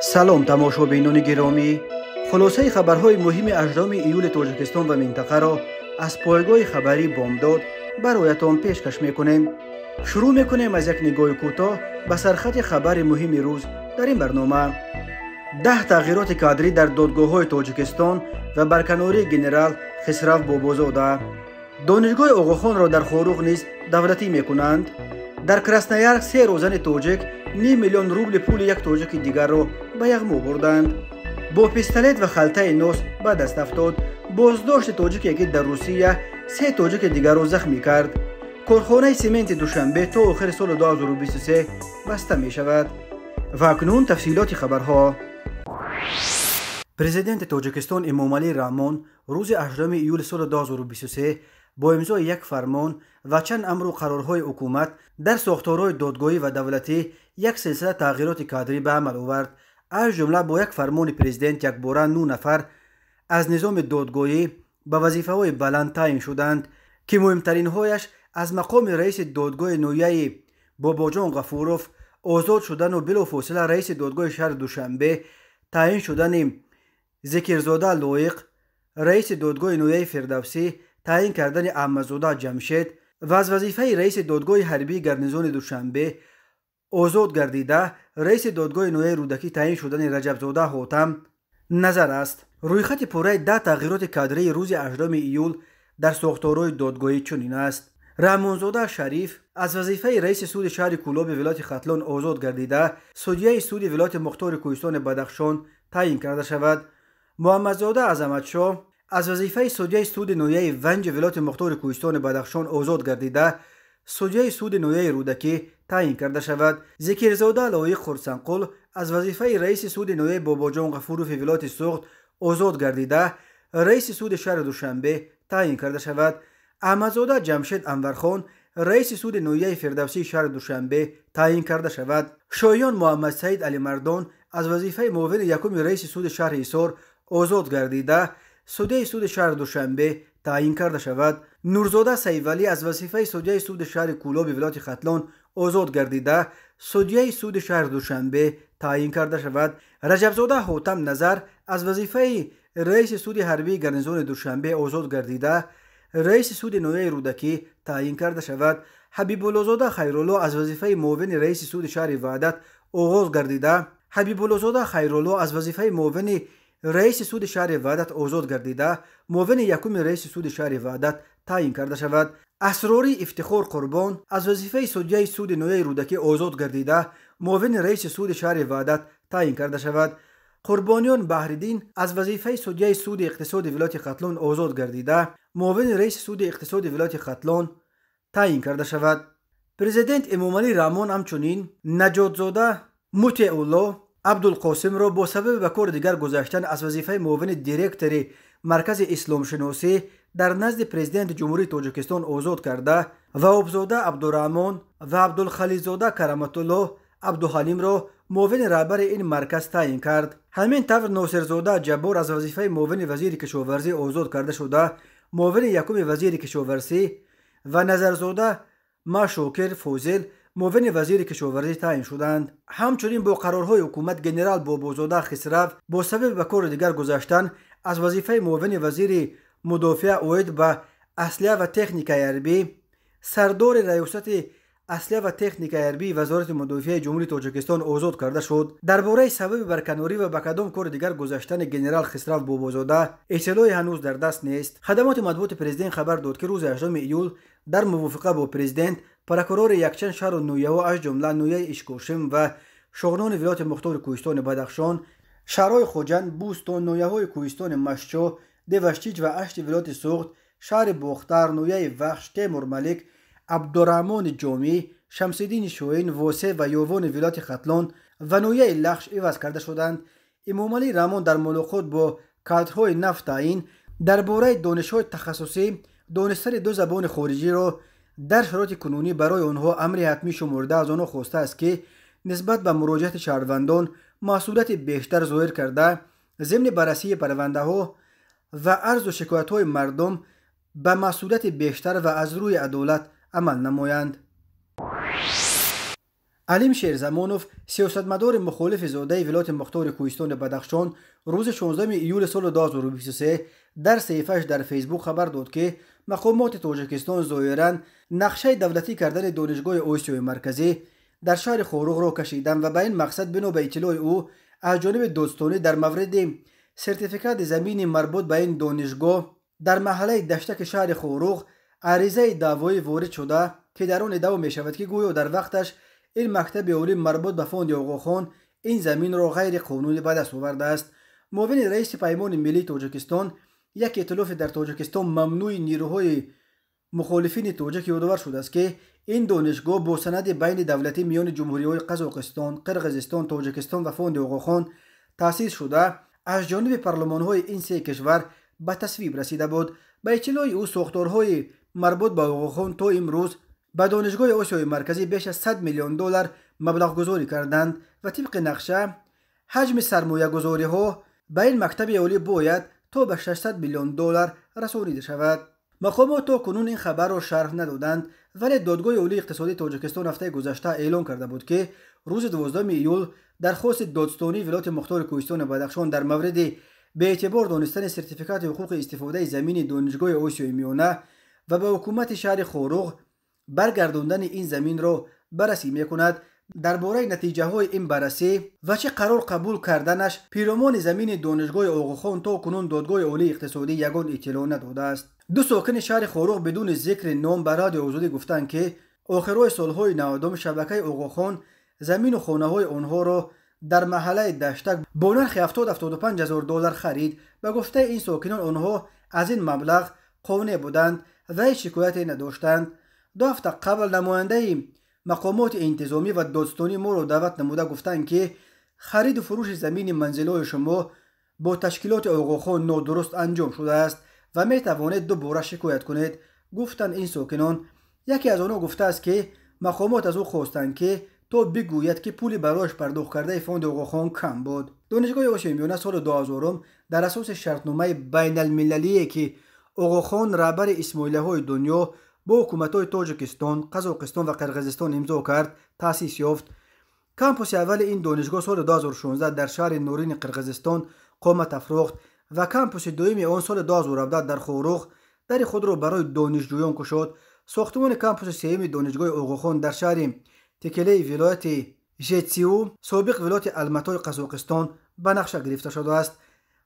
салом тамошобинони гиромӣ хулосаи хабарҳои муҳими аждоми июли тоҷикистон ва минтақаро аз пойгоҳи хабари бомдод бароятон пешкаш мекунем шурӯъ мекунем аз як нигоҳи кӯтоҳ ба сархати хабари муҳими рӯз дар ин барнома даҳ тағйироти кадрӣ дар додгоҳҳои тоҷикистон ва барканории генерал хисрав бобозода донишгоҳи оғохонро дар хорӯғ низ давлатӣ мекунанд дар краснояр се рӯзани тоҷик ним миллион рубли пули як тоҷики дигарро به یغمو بردند با پیستلیت و خلطه نوس به دست افتاد بازداشت توجک یکی در روسیه سه توجک دیگر رو زخمی کرد کارخانه سیمنت دوشنبه تا آخر سال 2023 بسته می شود و اکنون تفصیلات خبرها پریزیدنت توجکستان امامالی رامون روز اجرام ایول سال 2023 با امضای یک فرمان و چند امرو قرارهای حکومت در ساختارهای دادگاهی و دولتی یک سلسله تغییرات کادری به عمل اوورد аз ҷумла бо як фармони президент якбора ну нафар аз низоми додгоҳӣ ба вазифаҳои баланд таъин шуданд ки муҳимтаринҳояш аз мақоми раиси додгоҳи ноҳияи бобоҷон ғафуров озод шудану билофосила раиси додгоҳи шаҳри душанбе таъин шудани зикирзода лоиқ раиси додгоҳи ноҳияи фирдавсӣ таъин кардани аҳмадзода ҷамшед ва аз вазифаи раиси додгоҳи ҳарбии гарнизони душанбе آزاد گردیده رئیس دادگاه نوی رودکی تعیین شدن رجب زوده حاتم نظر است روی خط پوره ده تغییرات کادری روز 18 ایول در ساختارهای دادگاهی چنین است رحمان زوده شریف از وظیفه رئیس سود شهر کلوب ولایت خطلان آزاد گردیده سودیه سود ولایت مختار کویستان بدخشان تعیین کرده شود محمد زوده از شو از وظیفه سودیه سود نویه ونج ولایت مختار کویستان بدخشان آزاد судяи суди ноияи рӯдакӣ таъин карда шавад зикирзода лоиқ хурсанқул аз вазифаи раиси суди ноияи бобоҷон ғафурови вилояти суғд озод гардида раиси суди шаҳри душанбе таъин карда шавад аҳмадзода ҷамшед анвархон раиси суди ноияи фирдавсии шаҳри душанбе таъин карда шавад шоиён муҳаммадсаид алимардон аз вазифаи муовини якуми раиси суди шаҳри ҳисор озод гардида судяи суди шаҳри душанбе таъин карда шавад нурзода саивалӣ аз вазифаи судяи суди шаҳри кӯлоби вилояти хатлон озод гардида судяи суди шаҳри душанбе таъин карда шавад раҷабзода ҳотам назар аз вазифаи раиси суди ҳарбии гарнизони душанбе озод гардида раиси суди ноҳияи рӯдакӣ таъин карда шавад ҳабиболлозода хайролло аз вазифаи муовини раиси суди шаҳри ваҳдат оғоз гардида ҳабиболлозода хайролло аз вазифаи муовини раиси суди шаҳри ваҳдат озод гардида муовини якуми раиси суди шаҳри ваҳдат таъин карда шавад асрори ифтихор қурбон аз вазифаи судяи суди ноияи рӯдакӣ озод гардида муовини раиси суди шаҳри ваҳдат таъин карда шавад қурбониён баҳриддин аз вазифаи судяи суди иқтисоди вилояти қатлон озод гардида муовини раиси суди иқтисоди вилояти қатлон таъин карда шавад президент эмомалӣ раҳмон ҳамчунин наҷодзода мутеулло абдулқосимро бо сабаби ба кори дигар гузаштан аз вазифаи муовини директори маркази исломшиносӣ дар назди президенти ҷумҳурии тоҷикистон озод карда ваҳобзода абдураҳмон ва абдулхалилзода караматулло абдуҳалимро муовини раҳбари ин марказ таъин кард ҳамин тавр носирзода ҷаббор аз вазифаи муовини вазири кишоварзӣ озод карда шуда муовини якуми вазири кишоварзӣ ва назарзода ма шокир фозил муовини вазири кишоварзӣ таъин шуданд ҳамчунин бо қарорҳои ҳукумат генерал бобозода хисрав бо сабаби ба кори дигар гузаштан аз вазифаи муовини вазири мудофиа оид ба аслиҳа ва техникаи арбӣ сардори раёсати аслиҳа ва техникаи арбии вазорати мудофиаи ҷумҳурии тоҷикистон озод карда шуд дар бораи сабаби барканорӣ ва ба кадом кори дигар гузаштани генерал хисрав бобозода эҳтилое ҳанӯз дар даст нест хадамоти матбуоти президент хабар дод ки рӯзи 8 июл дар мувофиқа бо президент прокурори якчанд шаҳру нӯяҳо аз ҷумла нӯяи ишкошим ва шоғнони вилояти мухтори кӯҳистони бадахшон шаҳрҳои хоҷанд бӯстон нӯяҳои кӯҳистони машчо د و اشتی ولایت سوخت شهر بوختار نویه وخش تیمور ملک عبدالرحمن جومی شمسدین شوین واسه و یوون ولایت خطلان و نویه لخش ایواز کرده شدند امومالی رامون در ملوخود با کادرهای نفت در درباره دانشهای تخصصی دانستر دو زبان خارجی را در شرایط کنونی برای آنها امر حتمی شمرده از آنها خوسته است که نسبت به مراجعت شهروندان مسئولیت بیشتر ظاهر کرده ضمن بررسی پرونده ها ва арзу шикоятҳои мардум ба масъулияти бештар ва аз рӯи адолат амал намоянд алим шерзамонов сиёсатмадори мухолифи зодаи вилояти мухтори кӯҳистони бадахшон рӯзи 16 июли соли 2023 дар саҳифааш дар фейсбук хабар дод ки мақомоти тоҷикистон зоҳиран нақшаи давлатӣ кардани донишгоҳи осиёи марказӣ дар шаҳри хорухро кашиданд ва ба ин мақсад бино ба иттилои ӯ аз ҷониби додстонӣ дар мавриди сертификат замини марбут ба ин донишгоҳ дар маҳаллаи даштаки шаҳри хорух аризаи даъвоӣ ворид шуда ки дар он идаъво мешавад ки гӯё дар вақташ ин мактаби олӣ марбут ба фонди оғохон ин заминро ғайриқонунӣ ба даст овардааст муовини раиси паймони миллии тоҷикистон як эътилофе дар тоҷикистон мамнӯи нирӯҳои мухолифини тоҷик ёдовар шудааст ки ин донишгоҳ бо санади байни давлатӣ миёни ҷумҳуриҳои қазоқистон қирғизистон тоҷикистон ва фонди оғохон таъсис шуда аз ҷониби парлумонҳои ин се кишвар ба тасвиб расида буд ба иттилои ӯ сохторҳои марбут ба оғохон то имрӯз ба донишгоҳи осиёи марказӣ беш аз 100 миллион доллар маблағгузорӣ карданд ва тибқи нақша ҳаҷми сармоягузориҳо ба ин мактаби олӣ бояд то ба 600 миллион доллар расонида шавад мақомот то кунун ин хабарро шарҳ надоданд вале додгоҳи олии иқтисодии тоҷикистон ҳафтаи гузашта эълон карда буд ки روز 12 ایول در خواست دادستانی ولایت مختار کوهستان بدخشان در مورد به اعتبار دانستن سرتیفیکات حقوق استفاده زمین دانشگاه آسیای میانه و به حکومت شهر خورغ برگرداندن این زمین را بررسی میکند در باره نتیجه های این بررسی و چه قرار قبول کردنش پیرامون زمین دانشگاه آقاخان تا کنون دادگاه عالی اقتصادی یگان اطلاع نداده است دو ساکن شهر خورغ بدون ذکر نام برای آزادی گفتند که آخرای سالهای نودم شبکه آقاخان زمین و خونه های اونها رو در محله دشتک با نرخ 70 75 هزار دلار خرید و گفته این ساکنان آنها از این مبلغ قانع بودند و هیچ شکایتی نداشتند دو هفته قبل نماینده مقامات انتظامی و دادستانی ما رو دعوت نموده گفتند که خرید و فروش زمین منزلهای شما با تشکیلات آقاخان نادرست انجام شده است و می توانید دوباره شکایت کنید گفتند این ساکنان یکی از آنها گفته است که مقامات از او خواستند که то бигӯяд ки пули барояш пардохт кардаи фонди оғохон кам буд донишгоҳи осиёи миёна соли дуҳазорум дар асоси шартномаи байналмилалие ки оғохон раҳбари исмоилиҳои дунё бо ҳукуматҳои тоҷикистон қазоқистон ва қирғизистон имзо кард таъсис ёфт кампуси аввали ин донишгоҳ соли 2016 дар шаҳри норини қирғизистон қомат афрохт ва кампуси дуюми он соли 2017 дар хорух дари худро барои донишҷӯён кушод сохтмони кампуси сеюми донишгоҳи оғохон дар шаҳри текелаи вилояти жетсиу собиқ вилояти алматои қазоқистон ба нақша гирифта шудааст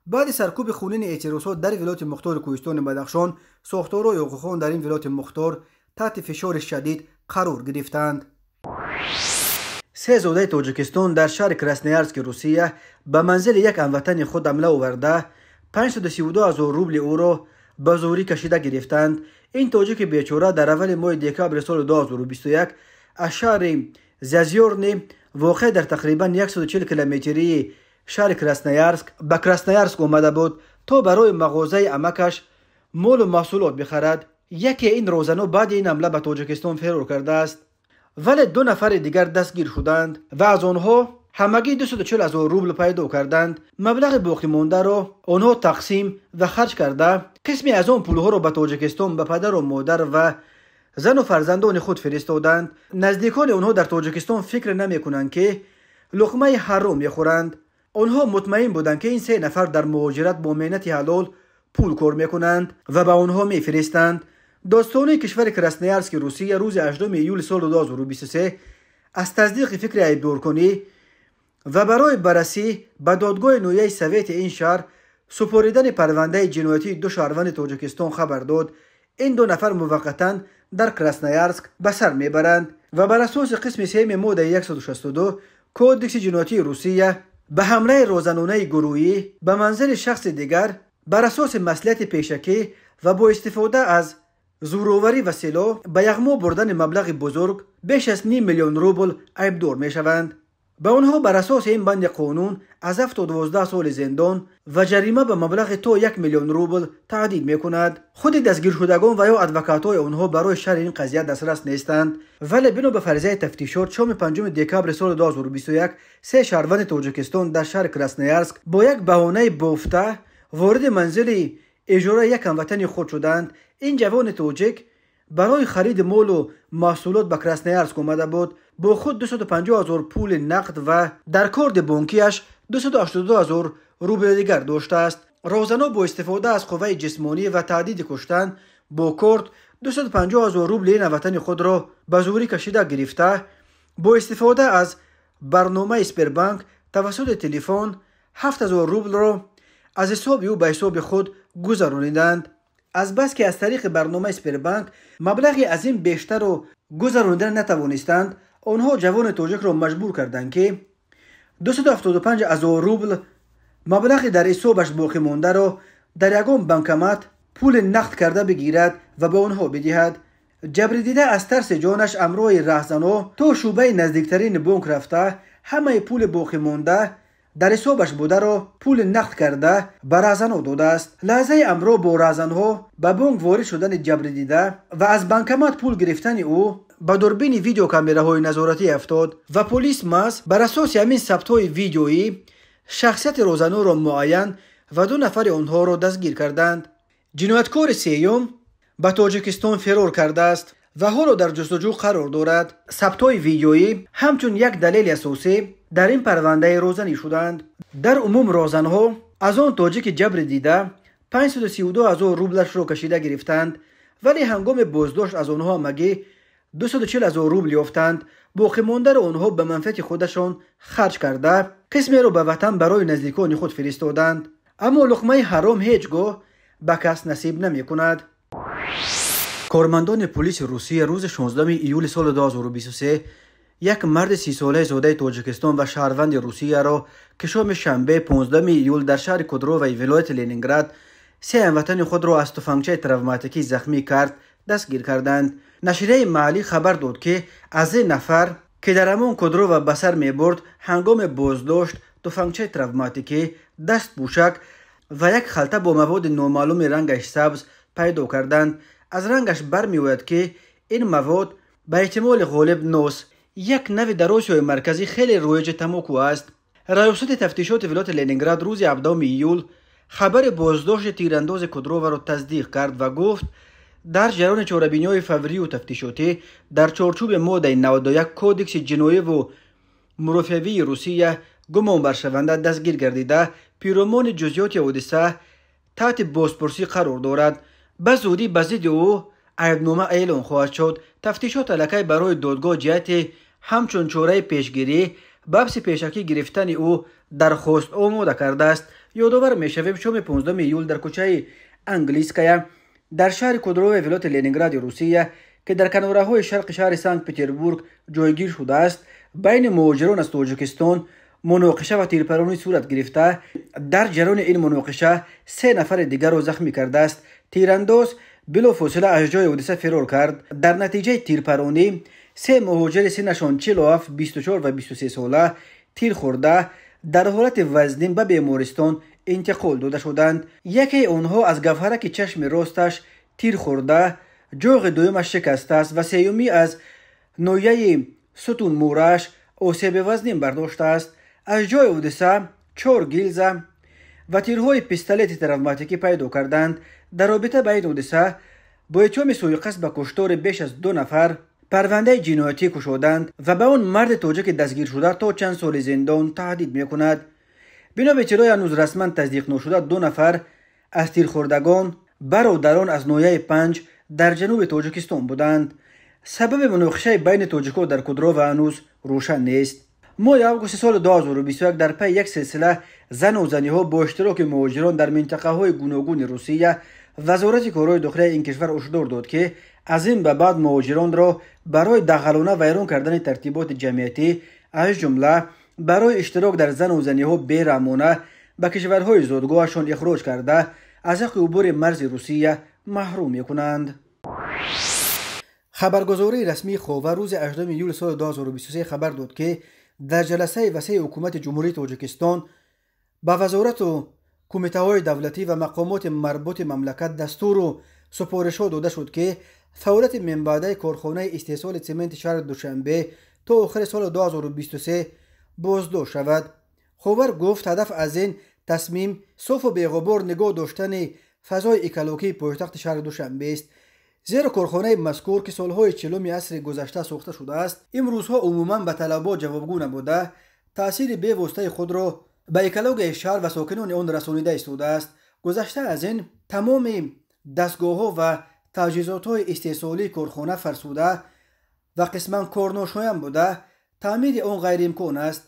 баъди саркӯби хунини эътиросот дар вилояти мухтори кӯҳистони бадахшон сохторои ҳуқуқон дар ин вилояти мухтор таҳти фишори шадид қарор гирифтанд се зодаи тоҷикистон дар шаҳри красноярски русия ба манзили як ҳамватани худ ҳамла оварда 532 ҳазор рубли ӯро ба зорӣ кашида гирифтанд ин тоҷики бечора дар аввали моҳи декабри соли 2021 اشار زیزیورنی واقع در تقریبا 140 کیلومتری شهر کراسنیارسک به کراسنیارسک اومده بود تا برای مغازه امکش مول و محصولات بخرد یکی این روزنو بعد این حمله به تاجیکستان فرار کرده است ولی دو نفر دیگر دستگیر شدند و از آنها همگی 240 هزار روبل پیدا کردند مبلغ باقی مونده را آنها تقسیم و خرج کرده قسمی از آن پولها را به تاجیکستان به پدر و مادر و زن و فرزندان خود فرستادند نزدیکان آنها در تاجیکستان فکر کنند که لقمه حرام خورند. آنها مطمئن بودند که این سه نفر در مهاجرت با مهنت حلال پول کار کنند و به آنها فرستند. داستان کشور کرسنیارسک روسیه روز 8 ایول سال 2023 از تصدیق فکر دور کنی و برای بررسی به دادگاه نویه سویت این شهر سپاریدن پرونده جنایتی دو شهروند تاجیکستان خبر داد این دو نفر موقتاً дар краснаярск ба сар мебаранд ва бар асоси қисми сеюми моддаи 162 кодекси ҷинояти русия ба ҳамлаи розанонаи гурӯҳӣ ба манзили шахси дигар бар асоси маслиҳати пешакӣ ва бо истифода аз зӯроварӣ ва село ба яғмо бурдани маблағи бузург беш аз ним миллион рубл айбдор мешаванд به اونها بر اساس این بند قانون از 7 تا 12 سال زندان و جریمه به مبلغ تا یک میلیون روبل تعدید می کند. خود دستگیر شدگان و یا ادوکات های آنها برای شر این قضیه دسترس نیستند ولی بینو به فرضیه تفتیشات شام 5 دکبر سال 2021 سه شهروند توجکستان در شهر کراسنیارسک با یک بهانه بافته وارد منزل اجاره یک هموطن خود شدند این جوان توجک برای خرید مال و محصولات به کراسنیارسک آمده بود با خود 250 هزار پول نقد و در کارد بانکیش 282 هزار روبل دیگر داشته است روزانه با استفاده از قوه جسمانی و تعدید کشتن با کارد 250 هزار روبل وطن خود را به زوری کشیده گرفته با استفاده از برنامه اسپربانک توسط تلفن 7000 روبل را از حساب او به حساب خود گذرانیدند از بس که از طریق برنامه اسپربانک مبلغی از این بیشتر را گذرانیدن نتوانستند آنها جوان توجک را مجبور کردند که 275 هزار روبل مبلغ در حسابش باقی مونده را در یکان بنکمت پول نقد کرده بگیرد و به آنها بدهد دیده از ترس جانش امروی رهزنها تو شعبه نزدیکترین بانک رفته همه پول باقی مونده در حسابش بوده را پول نقد کرده به رهزنها داده است لحظه امرو با رهزنها به بانک وارد شدن دیده و از بنکمت پول گرفتن او با دوربین ویدیو کامیره های نظارتی افتاد و پلیس ماس بر اساس همین ثبت های ویدیویی شخصیت روزانو را معین و دو نفر آنها را دستگیر کردند جنایتکار سیوم به تاجیکستان فرار کرده است و حالا در جستجو قرار دارد ثبت های ویدیویی همچون یک دلیل اساسی در این پرونده روزنی شدند در عموم روزنها از آن تاجیک جبر دیده 532 هزار روبلش را رو کشیده گرفتند ولی هنگام بازداشت از آنها مگی 240 هزار روبل یافتند باقی مانده را آنها به منفعت خودشان خرج کرده قسمی را به وطن برای نزدیکان خود فرستادند اما لقمه حرام هیچگاه به کس نصیب نمی کند کارمندان پلیس روسیه روز 16 ایول سال 2023 یک مرد سی ساله زاده تاجیکستان و شهروند روسیه را که شام شنبه 15 ایول در شهر کدرو و ولایت لنینگراد سه هموطن خود را از تفنگچه تروماتیکی زخمی کرد دستگیر کردند نشریه مالی خبر داد که از این نفر که در امون کدرو و بسر می برد هنگام بازداشت توفنگچه فنگچه تروماتیکی دست بوشک و یک خلطه با مواد نامعلوم رنگش سبز پیدا کردند از رنگش بر که این مواد به احتمال غالب نوس یک نوی در مرکزی خیلی رویج تموکو است رایوسط تفتیشات ولایت لینینگراد روزی 17 یول خبر بازداشت تیرانداز کدرو را تصدیق کرد و گفت дар ҷараёни чорабиниҳои фаврию тафтишотӣ дар чорчӯби моддаи 91 кодекси ҷиноиву мурофиавии русия гумонбаршаванда дастгир гардида пиромони ҷузъиёти ҳодиса таҳти бозпурсӣ қарор дорад ба зудӣ ба зидди ӯ айбнома эълон хоҳад шуд тафтишот аллакай барои додгоҳ ҷиҳати ҳамчун чораи пешгирӣ бабси пешакӣ гирифтани ӯ дархост омода кардааст ёдовар мешавем шоми 15 июл дар кӯчаи англиская дар шаҳри кудрови вилояти ленингради русия ки дар канораҳои шарқи шаҳри санкт петербург ҷойгир шудааст байни муҳоҷирон аз тоҷикистон муноқиша ва тирпаронӣ сурат гирифта дар ҷараёни ин муноқиша се нафари дигарро захмӣ кардааст тирандоз билофосила аз ҷои ҳодиса фирор кард дар натиҷаи тирпаронӣ се муҳоҷири синнашон 47 24 ва 23 сола тир хӯрда дар ҳолати вазнин ба бемористон انتقال داده شدند یکی اونها از گفره که چشم راستش تیر خورده جوغ دویمش شکسته است و سیومی از نویه ستون مورش آسیب وزنیم برداشته است از جای اودسه چور گیلزه و تیرهای پیستلیت تراوماتیکی پیدا کردند در رابطه به این اودسه با اتهام سویقست با کشتار بیش از دو نفر پرونده جنایتی کشودند و به اون مرد توجه که دستگیر شده تا چند سال زندان تهدید میکند бинобе чирои ҳанӯз расман тасдиқношуда ду нафар аз тирхӯрдагон бародарон аз ноҳияи панҷ дар ҷануби тоҷикистон буданд сабаби муноқишаи байни тоҷикҳо дар кудрова ҳанӯз рӯшан нест моҳи августи соли 2021 дар пайи як силсила зану заниҳо бо иштироки муҳоҷирон дар минтақаҳои гуногуни русия вазорати корҳои дохилияи ин кишвар ҳушдор дод ки аз ин ба баъд муҳоҷиронро барои дағалона вайрон кардани тартиботи ҷамъиятӣ аз ҷумла барои иштирок дар зану заниҳо бераҳмона ба кишварҳои зодгоҳашон ихроҷ карда аз ҳаққи убури марзи русия маҳрум мекунанд хабаргузории расмии хова рӯзи 8 июл соли 2023 хабар дод ки дар ҷаласаи васеи ҳукумати ҷумҳурии тоҷикистон ба вазорату кумитаҳои давлатӣ ва мақомоти марбути мамлакат дастуру супоришҳо дода шуд ки фаъолияти мембаъдаи корхонаи истеҳсоли сементи шаҳри душанбе то охири соли 2023 بزدو شود خوبر گفت هدف از این تصمیم صوف و بیغبور نگاه داشتن فضای اکالوکی پایتخت شهر دوشنبه است زیر کارخانه مذکور که سالهای چلومی عصر گذشته ساخته شده است امروزها عموما به طلبا جوابگو نبوده تاثیر بیوسته خود را به اکلوگ شهر و ساکنان آن رسانیده استوده است گذشته از این تمام دستگاه ها و تجهیزات های استحصالی کارخانه فرسوده و قسمان کارناشویم بوده تعمیر آن غیر است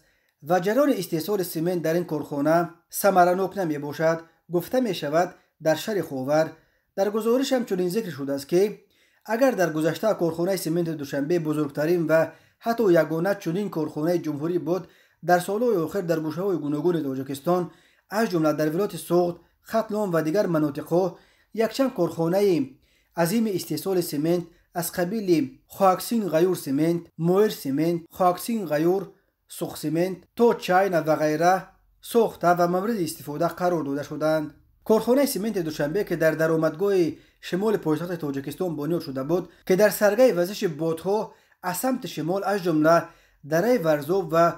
و جریان استحصال سیمن در این کارخانه ثمرناک باشد گفته می شود در شهر خوور در گزارش هم چنین ذکر شده است که اگر در گذشته کارخانه سیمنت دوشنبه بزرگترین و حتی یگانه چنین کارخانه جمهوری بود در سالهای آخر در گوشه های گوناگون تاجیکستان از جمله در ولایت سوغد خطلون و دیگر یک چند کارخانه عظیم استحصال سیمنت از قبیل خاکسین غیور سیمنت مویر سیمنت خاکسین غیور سوخ سیمنت تو چاینا و غیره سوخته و مورد استفاده قرار داده شدند کارخانه سیمنت دوشنبه که در درآمدگاه شمال پایتخت تاجیکستان بنیاد شده بود که در سرگه وزش بادها از سمت شمال از جمله دره ورزوب و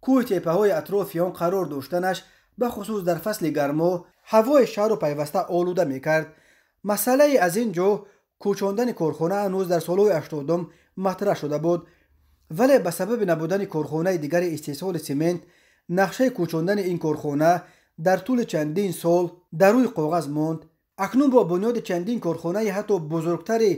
کوه های اطراف آن قرار داشتنش به خصوص در فصل گرما هوای شهر و پیوسته آلوده میکرد مسئله از این جو کوچاندن کارخانه هنوز در سالهای 80 مطرح شده بود вале ба сабаби набудани корхонаи дигари истеҳсоли семент нақшаи кӯчондани ин корхона дар тӯли чандин сол дар рӯи коғаз монд акнун бо буньёди чандин корхонаи ҳатто бузургтари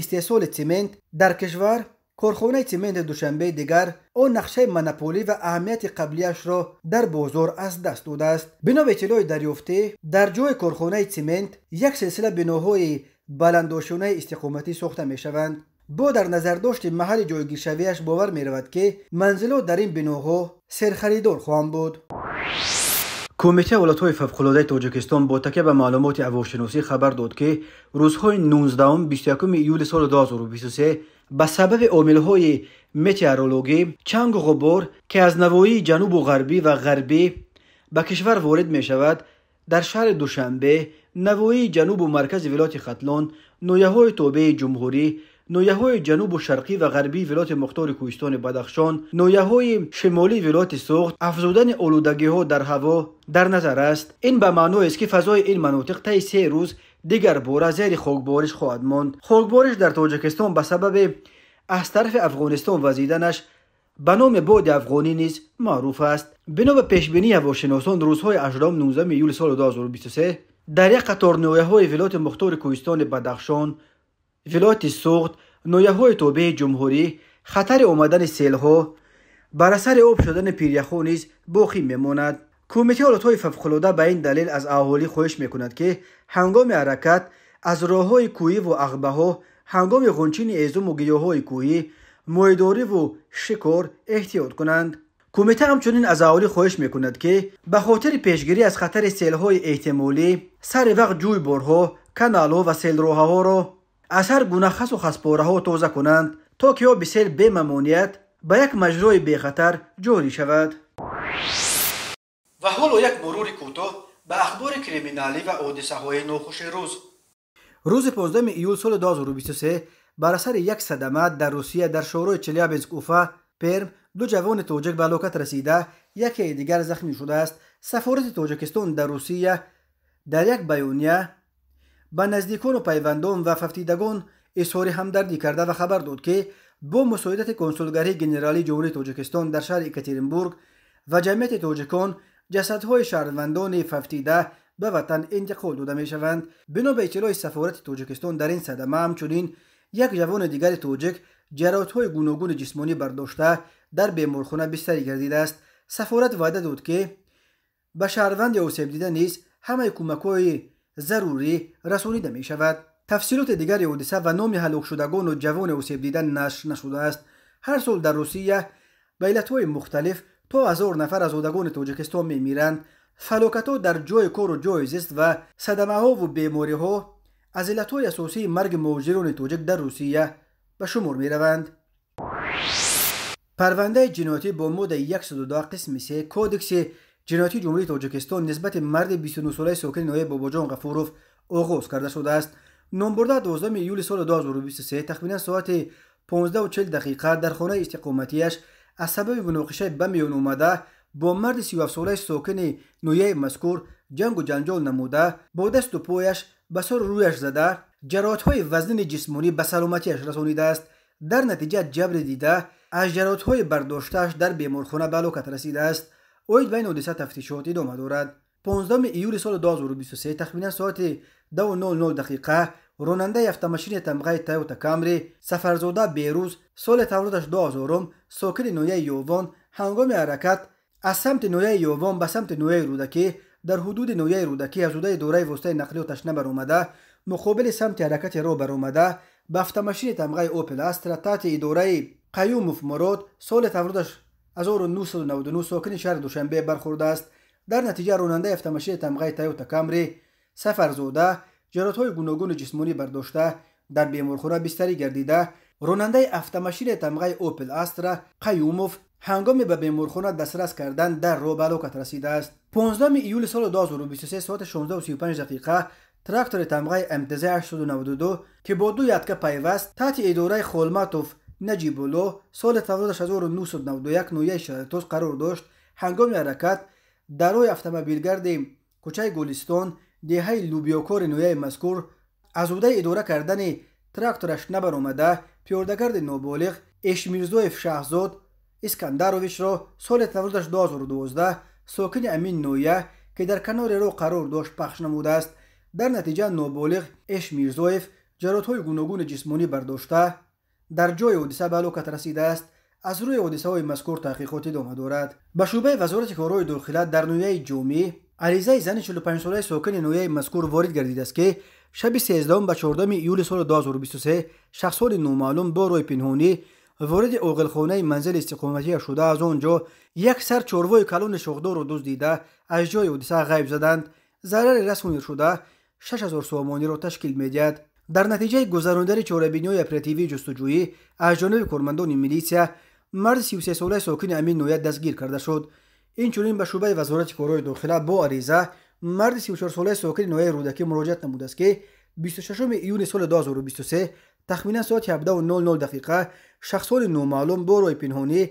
истеҳсоли семент дар кишвар корхонаи сементи душанбеи дигар он нақшаи монополӣ ва аҳамияти қаблиашро дар бозор аз даст додааст бино ба иттилои дарёфтӣ дар ҷои корхонаи семент як силсила биноҳои баландошонаи истиқоматӣ сохта мешаванд با در نظر داشت محل جایگیر شویش باور می که منزل در این بناها سرخریدار خواهم بود. کمیته ولایت های تاجکستان تاجیکستان با تکیه به معلومات اواشناسی خبر داد که روزهای 19 و 21 ایول سال 2023 به سبب عامل های متئورولوژی چنگ غبار که از نوایی جنوب و غربی و غربی به کشور وارد می شود در شهر دوشنبه نوایی جنوب و مرکز ولایت خطلان نویه های توبه جمهوری های جنوب و شرقی و غربی ولایت مختار کوهستان بدخشان های شمالی ولایت سوخت افزودن ها در هوا در نظر است این به معنای است که فضای این مناطق طی سه روز دیگر باره زیر خاکبارش خواهد ماند خاکبارش در تاجکستان به سبب از طرف افغانستان وزیدنش به نام باد افغانی نیز معروف است بنا به پیشبینی هواشناسان روزهای 18 19 یول سال 2023 در یک قطار های ولایت مختار کوهستان بدخشان ولایت سوخت نویه های جمهوری خطر اومدن سیل ها بر اثر آب شدن پیریخو نیز باقی میموند کمیته حالات های ففخلوده به این دلیل از اهالی خواهش میکند که هنگام حرکت از راه های کوهی و اغبه ها هنگام غنچین ایزوم و گیاه های کوهی مویداری و شکر احتیاط کنند کمیته همچنین از اهالی خواهش میکند که به خاطر پیشگیری از خطر سیل های احتمالی سر وقت جوی برها کانال و سیل ها аз ҳар гуна хасу хаспораҳо тоза кунанд то ки оби сел бемамоният ба як маҷрои бехатар ҷорӣ шавад ва ҳоло як мурури кӯтоҳ ба ахбори криминалӣ ва ҳодисаҳои нохуши рӯз рӯзи 15 июл соли 2023 бар асари як садама дар русия дар шӯрои челябинск уфа перм ду ҷавони тоҷик ба ҳалокат расида якеи дигар захмӣ шудааст сафорати тоҷикистон дар русия дар як баёния به نزدیکان و پیوندان و ففتیدگان اصحار همدردی کرده و خبر داد که با مساعدت کنسولگری جنرالی جمهوری توجکستان در شهر اکترینبورگ و جمعیت توجکان جسدهای شهروندان ففتیده به وطن انتقال داده می شوند به اطلاع سفارت توجکستان در این صدمه همچنین یک جوان دیگر توجک جرات های گوناگون جسمانی برداشته در بیمارخانه بستری گردیده است سفارت وعده داد که به شهروند آسیب دیده نیز همه کمک зарурӣ расонида мешавад тафсилоти дигари ҳодиса ва номи ҳалокшудагону ҷавони осебдида нашр нашудааст ҳар сол дар русия ба иллатҳои мухталиф то ҳазор нафар аз одагони тоҷикистон мемиранд фалокатҳо дар ҷои кору ҷои зист ва садамаҳову бемориҳо аз иллатҳои асосии марги муҳоҷирони тоҷик дар русия ба шумор мераванд парвандаи ҷиноятӣ бо моддаи 12 қисми се кодекси ҷинояти ҷумҳурии тоҷикистон нисбати марди 29-солаи сокини ноҳияи бобоҷон ғафуров оғоз карда шудааст номбурда 12 июли соли 2023 тахминан соати 15 дақиқа дар хонаи истиқоматиаш аз сабаби муноқишаи ба миён омада бо марди 37-солаи сокини ноҳияи мазкур ҷангу ҷанҷол намуда бо дасту пояш ба сору рӯяш зада ҷароҳатҳои вазнини ҷисмонӣ ба саломатиаш расонидааст дар натиҷа ҷабри дида аз ҷароҳатҳои бардоштааш дар беморхона ба ҳалокат расидааст оид ба ин ҳодиса тафтишот идома дорад 15 июли соли 2023 тахминан соати 200 дақиқа ронандаи автомашини тамғаи тайота камри сафарзода берӯз соли таврудаш 2000 сокини ноҳияи ёвон ҳангоми ҳаракат аз самти ноҳияи ёвон ба самти ноҳияи рӯдакӣ дар ҳудуди ноҳияи рӯдакӣ аз ҳудаи дораи воситаи нақлиё ташна баромада муқобили самти ҳаракати роҳ баромада ба автомашини тамғаи опел астра таҳти идораи қаюмов мурод соли таврудаш 1999 сокини шаҳри душанбе бархӯрдааст дар натиҷа ронандаи автомашини тамғаи тайота камри сафар зода ҷароҳатҳои гуногуни ҷисмонӣ бардошта дар беморхӯна бистарӣ гардида ронандаи автомашини тамғаи опел астра қаюмов ҳангоми ба беморхона дастрас кардан дар ро ба ҳалокат расидааст 15 июли соли 2023 соати 16:35 дақиқа трактори тамғаи мтз 892 ки бо ду ятка пайваст таҳти идораи холматов наҷибулло соли тавозаш 1991 ноияи шаратоз қарор дошт ҳангоми ҳаракат дар рои автомобилгарди кӯчаи гулистон деҳаи лубиёкори ноияи мазкур аз ӯҳдаи идора кардани трактораш набаромада пиёдагарди ноболиғ эшмирзоев шаҳзод искандаровичро соли тавозаш 2012 сокини амин ноя ки дар канори роҳ қарор дошт пахш намудааст дар натиҷа ноболиғ эшмирзоев ҷароҳатҳои гуногуни ҷисмонӣ бардошта در جای حادثه به علاقه رسیده است از روی حادثه های مذکور تحقیقات ادامه دارد به شعبه وزارت کارهای داخلی در نویه جومی عریضه زن 45 ساله ساکن نویه مذکور وارد گردید است که شب 13 به 14 ایول سال 2023 شخص های نومعلوم با روی پینهانی وارد اوغلخانه منزل استقامتی شده از آنجا یک سر چوروی کلون شغدار رو دوز دیده از جای اودیسه غیب زدند زرار رسونی شده 6000 سوامانی رو تشکیل میدید дар натиҷаи гузарондани чорабиниҳои оперативии ҷустуҷӯӣ аз ҷониби кормандони милисия марди сисесолаи сокини амин ноят дастгир карда шуд инчунин ба шӯъбаи вазорати корҳои дохила бо ариза марди сичорсолаи сокини ноҳияи рӯдакӣ муроҷиат намудааст ки 26 июни соли 2023 тахминан соати 17:00 дақиқа шахсони номаълум бо роҳи пинҳонӣ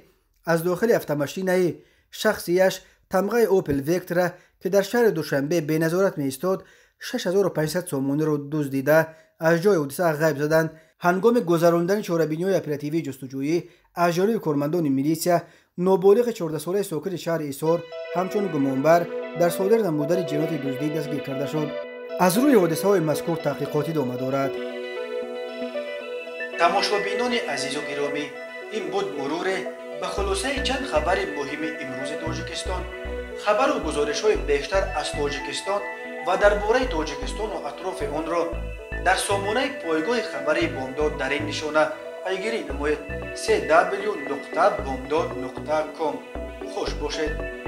аз дохили автомашинаи шахсияш тамғаи опел вектра ки дар шаҳри душанбе беназорат меистод 6500 сомониро дуздида از جای حادثه غیب زدند هنگام گذراندن های اپراتیوی جستجویی احجاری کارمندان میلیسیا نوبالغ 14 ساله ساکن شهر ایسار، همچون گمانبر در صادر نمودن جنایت دزدی دستگیر کرده شد از روی های مذکور تحقیقاتی دامه دارد تماشابینان عزیز و گرامی این بود مرور به خلاصه چند خبر مهم امروز تاجیکستان خبر و گزارش های بیشتر از تاجیکستان و درباره تاجیکستان و اطراف آن را дар сомонаи пойгоҳи хабарии бомдод дар ин нишона пайгирӣ намоед cw бомдод ком хуш бошед